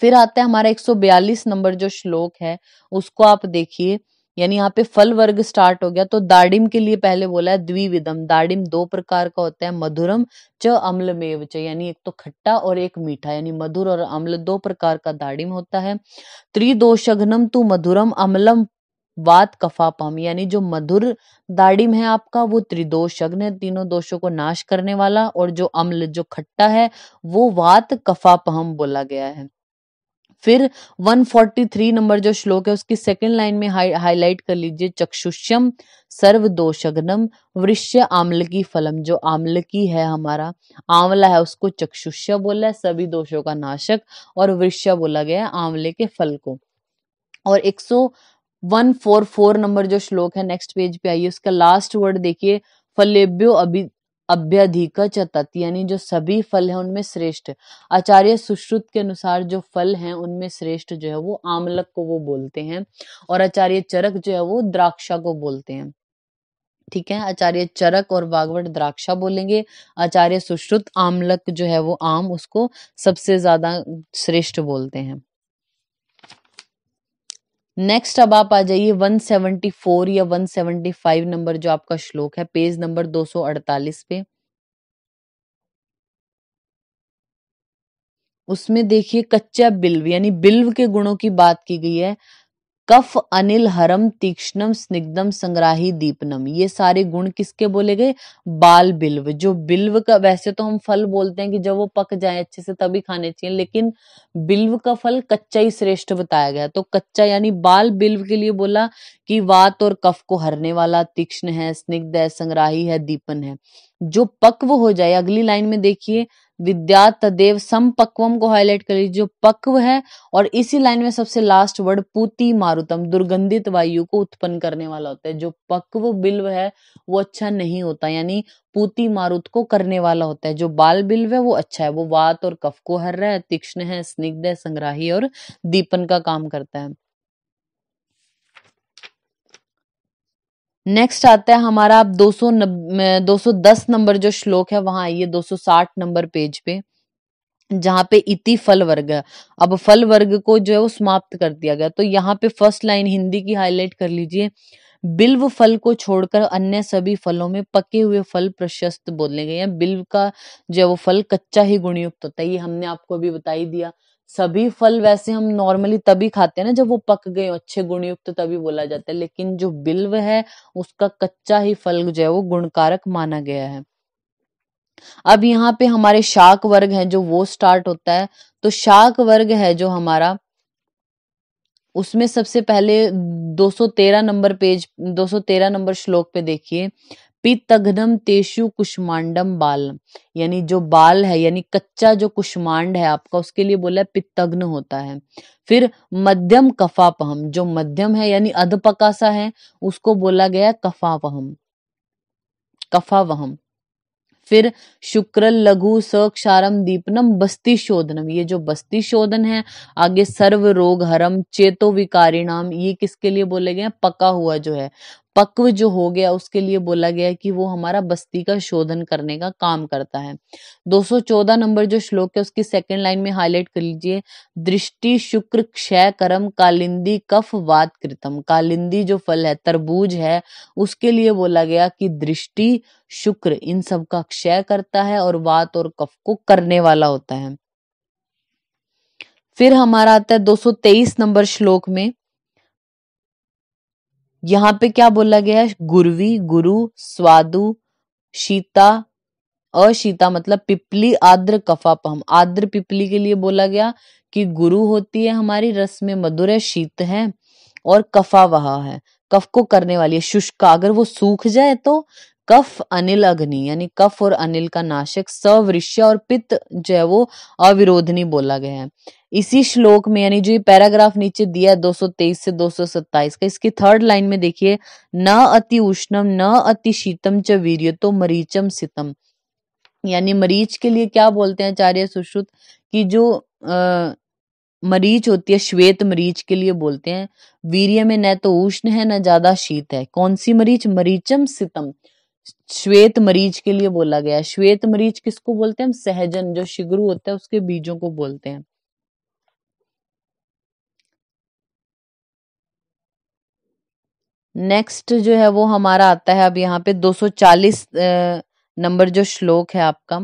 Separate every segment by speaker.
Speaker 1: फिर आता है हमारा 142 नंबर जो श्लोक है उसको आप देखिए यानी यहाँ पे फल वर्ग स्टार्ट हो गया तो दाड़िम के लिए पहले बोला है द्विविधम दाड़िम दो प्रकार का होता है मधुरम च अम्लमेव च यानी एक तो खट्टा और एक मीठा यानी मधुर और अम्ल दो प्रकार का दाड़िम होता है त्रिदोषघनम तू मधुरम अम्लम वात कफापम यानी जो मधुर दाड़िम है आपका वो त्रिदोषग्न है तीनों दोषों को नाश करने वाला और जो अम्ल जो खट्टा है वो वात कफापहम बोला गया है फिर 143 नंबर जो श्लोक है उसकी सेकंड लाइन में हाईलाइट कर लीजिए चक्षुष्यम सर्वदोषग्नम वृक्ष आम्ल की फलम जो आम्ल की है हमारा आंवला है उसको चक्षुष्य बोला है सभी दोषों का नाशक और वृक्ष बोला गया है आंवले के फल को और एक सौ वन फोर फोर नंबर जो श्लोक है नेक्स्ट पेज पे आइए उसका लास्ट वर्ड देखिए फलेब्यो अभी अभ्यधिक चतत यानी जो सभी फल हैं उनमें श्रेष्ठ आचार्य सुश्रुत के अनुसार जो फल हैं उनमें श्रेष्ठ जो है वो आमलक को वो बोलते हैं और आचार्य चरक जो है वो द्राक्षा को बोलते हैं ठीक है आचार्य चरक और बागवट द्राक्षा बोलेंगे आचार्य सुश्रुत आमलक जो है वो आम उसको सबसे ज्यादा श्रेष्ठ बोलते हैं नेक्स्ट अब आप आ जाइए 174 या 175 नंबर जो आपका श्लोक है पेज नंबर 248 पे उसमें देखिए कच्चा बिल्व यानी बिल्व के गुणों की बात की गई है कफ अनिल हरम तीक्ष्णम स्निग्धम संग्राही दीपनम ये सारे गुण किसके बोले गए बाल बिल्व जो बिल्व का वैसे तो हम फल बोलते हैं कि जब वो पक जाए अच्छे से तभी खाने चाहिए लेकिन बिल्व का फल कच्चा ही श्रेष्ठ बताया गया तो कच्चा यानी बाल बिल्व के लिए बोला कि वात और कफ को हरने वाला तीक्ष्ण है स्निग्ध है संग्राही है दीपन है जो पक्व हो जाए अगली लाइन में देखिए विद्या तदेव समपक्वम को हाईलाइट कर लीजिए जो पक्व है और इसी लाइन में सबसे लास्ट वर्ड पूति मारुतम दुर्गंधित वायु को उत्पन्न करने वाला होता है जो पक्व बिल्व है वो अच्छा नहीं होता यानी पूति मारुत को करने वाला होता है जो बाल बिल्व है वो अच्छा है वो वात और कफ को हर रहा है तीक्ष्ण है स्निग्ध है संग्राही और दीपन का काम करता है नेक्स्ट आता है हमारा आप दो सौ दो दस नंबर जो श्लोक है वहां आइए दो साठ नंबर पेज पे जहां पे इति फल वर्ग अब फल वर्ग को जो है वो समाप्त कर दिया गया तो यहाँ पे फर्स्ट लाइन हिंदी की हाईलाइट कर लीजिए बिल्व फल को छोड़कर अन्य सभी फलों में पके हुए फल प्रशस्त बोले गए हैं बिल्व का जो है वो फल कच्चा ही गुणयुक्त होता है ये हमने आपको अभी बताई दिया सभी फल वैसे हम नॉर्मली तभी खाते हैं ना जब वो पक गए अच्छे गुणयुक्त तभी बोला जाता है लेकिन जो बिल्व है उसका कच्चा ही फल जो है वो गुणकारक माना गया है अब यहाँ पे हमारे शाक वर्ग है जो वो स्टार्ट होता है तो शाक वर्ग है जो हमारा उसमें सबसे पहले 213 नंबर पेज 213 नंबर श्लोक पे देखिए पितघ्नम तेषु कुष्मांडम बाल यानी जो बाल है यानी कच्चा जो कुष्मांड है आपका उसके लिए बोला है पितघ्न होता है फिर मध्यम कफापहम जो मध्यम है यानी अधपका सा है उसको बोला गया कफावहम कफावहम फिर शुक्र लघु सक्षारम दीपनम बस्ती शोधनम ये जो बस्ती शोधन है आगे सर्व रोग हरम चेतो नाम ये किसके लिए बोले गए पका हुआ जो है पक्व जो हो गया उसके लिए बोला गया कि वो हमारा बस्ती का शोधन करने का काम करता है 214 नंबर जो श्लोक है उसकी सेकंड लाइन में हाईलाइट कर लीजिए दृष्टि शुक्र क्षय कर्म कालिंदी कफ वात कृतम कालिंदी जो फल है तरबूज है उसके लिए बोला गया कि दृष्टि शुक्र इन सब का क्षय करता है और वात और कफ को करने वाला होता है फिर हमारा आता है 223 नंबर श्लोक में यहाँ पे क्या बोला गया है गुरवी गुरु स्वादु शीता अशीता मतलब पिपली आद्र कफापम आद्र पिपली के लिए बोला गया कि गुरु होती है हमारी रस में मधुर है शीत है और कफा वहा है कफ को करने वाली है शुष्का अगर वो सूख जाए तो कफ अनिल अग्नि यानी कफ और अनिल का नाशक सवृष्य और पित्त जो है वो अविरोधनी बोला गया है इसी श्लोक में यानी जो ये पैराग्राफ नीचे दिया है 223 से 227 का इसकी थर्ड लाइन में देखिए न अति उष्णम न अति शीतम च वीर तो मरीचम सितम यानी मरीच के लिए क्या बोलते हैं आचार्य सुश्रुत कि जो आ, मरीच होती है श्वेत मरीच के लिए बोलते हैं वीर्य में न तो उष्ण है न ज्यादा शीत है कौन सी मरीच मरीचम सितम श्वेत मरीज के लिए बोला गया श्वेत मरीज किसको बोलते हैं हम सहजन जो शिगरू होता है उसके बीजों को बोलते हैं नेक्स्ट जो है वो हमारा आता है अब यहाँ पे 240 नंबर जो श्लोक है आपका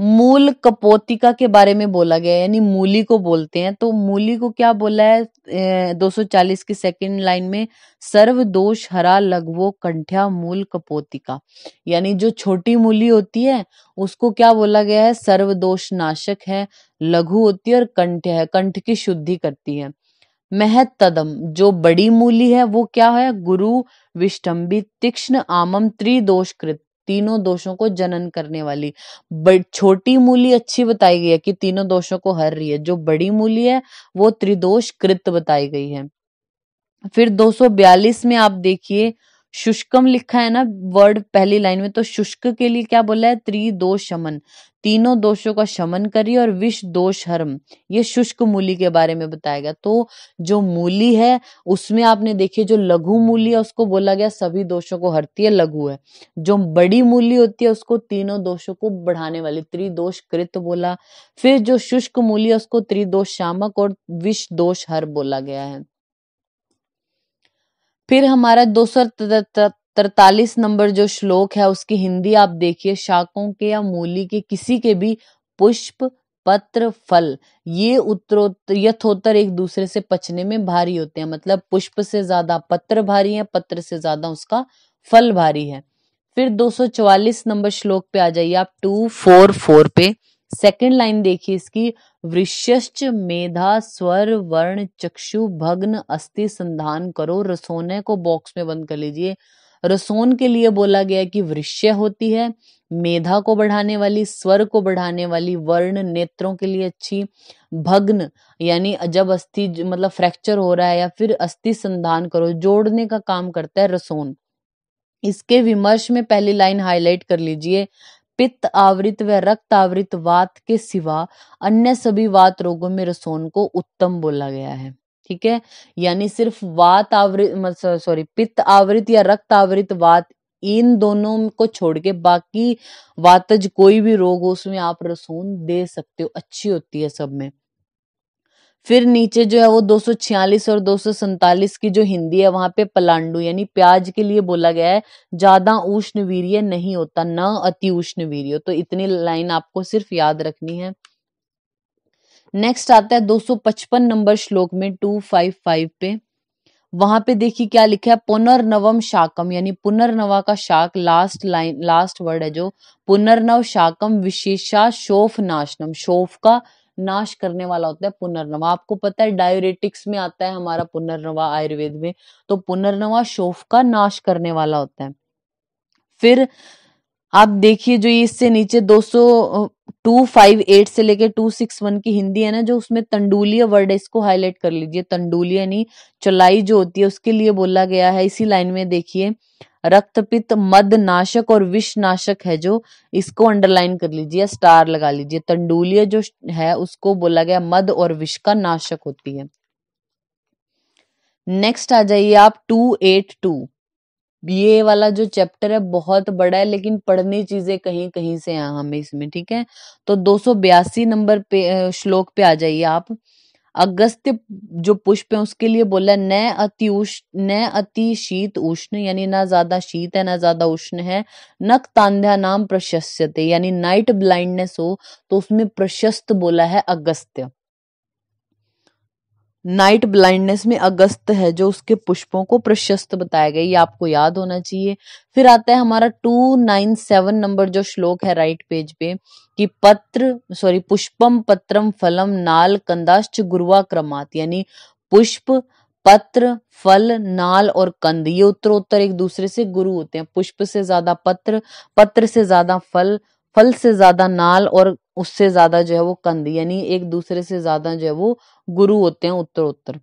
Speaker 1: मूल कपोतिका के बारे में बोला गया है यानी मूली को बोलते हैं तो मूली को क्या बोला है दो सौ चालीस की सेकेंड लाइन में सर्व दोष हरा लघवो कंठ्या मूल कपोतिका यानी जो छोटी मूली होती है उसको क्या बोला गया है सर्व दोष नाशक है लघु होती है और कंठ है कंठ की शुद्धि करती है महतदम तदम जो बड़ी मूली है वो क्या है गुरु विष्टम्बी तीक्ष्ण आमम त्रिदोष कृत तीनों दोषों को जनन करने वाली छोटी मूली अच्छी बताई गई है कि तीनों दोषों को हर रही है जो बड़ी मूली है वो त्रिदोष कृत बताई गई है फिर 242 में आप देखिए शुष्कम लिखा है ना वर्ड पहली लाइन में तो शुष्क के लिए क्या बोला है त्रिदोष शमन तीनों दोषों का शमन करिए और विष दोष हर्म ये शुष्क मूली के बारे में बताएगा तो जो मूली है उसमें आपने देखिए जो लघु मूली है उसको बोला गया सभी दोषों को हरती है लघु है जो बड़ी मूली होती है उसको तीनों दोषों को बढ़ाने वाली त्रिदोष कृत बोला फिर जो शुष्क मूली है उसको त्रिदोष शामक और विष दोष हर बोला गया है फिर हमारा दो सौ तरतालीस नंबर जो श्लोक है उसकी हिंदी आप देखिए शाकों के या मूली के किसी के भी पुष्प पत्र फल ये उत्तरोत्तर यथोत्तर एक दूसरे से पचने में भारी होते हैं मतलब पुष्प से ज्यादा पत्र भारी है पत्र से ज्यादा उसका फल भारी है फिर 244 नंबर श्लोक पे आ जाइए आप टू फोर फोर पे सेकंड लाइन देखिए इसकी वृश्यश्च मेधा स्वर वर्ण चक्षु भग्न अस्थि संधान करो रसोने को बॉक्स में बंद कर लीजिए रसोन के लिए बोला गया कि वृश्य होती है मेधा को बढ़ाने वाली स्वर को बढ़ाने वाली वर्ण नेत्रों के लिए अच्छी भग्न यानी जब अस्थि मतलब फ्रैक्चर हो रहा है या फिर अस्थि संधान करो जोड़ने का काम करता है रसोन इसके विमर्श में पहली लाइन हाईलाइट कर लीजिए पित्त आवृत व रक्त आवृत वात के सिवा अन्य सभी वात रोगों में रसोन को उत्तम बोला गया है ठीक है यानी सिर्फ वात आवृत सॉरी पित्त आवृत या रक्त आवृत वात इन दोनों को छोड़ के बाकी वातज कोई भी रोग हो उसमें आप रसोन दे सकते हो अच्छी होती है सब में फिर नीचे जो है वो 246 और 247 की जो हिंदी है वहां पे पलांडू यानी प्याज के लिए बोला गया है ज्यादा उष्ण वीर्य नहीं होता न अति उष्ण वीर्य तो इतनी लाइन आपको सिर्फ याद रखनी है नेक्स्ट आता है 255 नंबर श्लोक में 255 पे वहां पे देखिए क्या लिखा है पुनर्नवम शाकम यानी पुनर्नवा का शाक लास्ट लाइन लास्ट वर्ड है जो पुनर्नव शाकम विशेषा शोफ नाशनम शोफ का नाश करने वाला होता है पुनर्नवा आपको पता है डायोरेटिक्स में आता है हमारा पुनर्नवा आयुर्वेद में तो पुनर्नवा शोफ का नाश करने वाला होता है फिर आप देखिए जो ये इससे नीचे फाइव एट से लेके 261 की हिंदी है ना जो उसमें तंडुलिया वर्ड है इसको हाईलाइट कर लीजिए तंडुलिया यानी चलाई जो होती है उसके लिए बोला गया है इसी लाइन में देखिए रक्तपित मद नाशक और विष नाशक है जो इसको अंडरलाइन कर लीजिए स्टार लगा लीजिए तंडुलिया जो है उसको बोला गया मद और विष का नाशक होती है नेक्स्ट आ जाइए आप टू एट टू ये वाला जो चैप्टर है बहुत बड़ा है लेकिन पढ़नी चीजें कहीं कहीं से हैं हमें इसमें ठीक है तो दो नंबर पे श्लोक पे आ जाइए आप अगस्त्य जो पुष्प है उसके लिए बोला न अति उष्ण न अति शीत उष्ण यानी ना ज्यादा शीत है ना ज्यादा उष्ण है नक तांध्या नाम प्रशस्त यानी नाइट ब्लाइंडनेस हो तो उसमें प्रशस्त बोला है अगस्त्य नाइट ब्लाइंडनेस में अगस्त है जो उसके पुष्पों को प्रशस्त बताया गया ये आपको याद होना चाहिए फिर आता है हमारा टू नाइन सेवन नंबर जो श्लोक है राइट पेज पे कि पत्र सॉरी पुष्पम पत्रम फलम नाल कंदाश्च गुरुआ क्रमात यानी पुष्प पत्र फल नाल और कंद ये उत्तरोत्तर एक दूसरे से गुरु होते हैं पुष्प से ज्यादा पत्र पत्र से ज्यादा फल फल से ज्यादा नाल और उससे ज्यादा जो है वो कंद यानी एक दूसरे से ज्यादा जो है वो गुरु होते हैं उत्तर उत्तर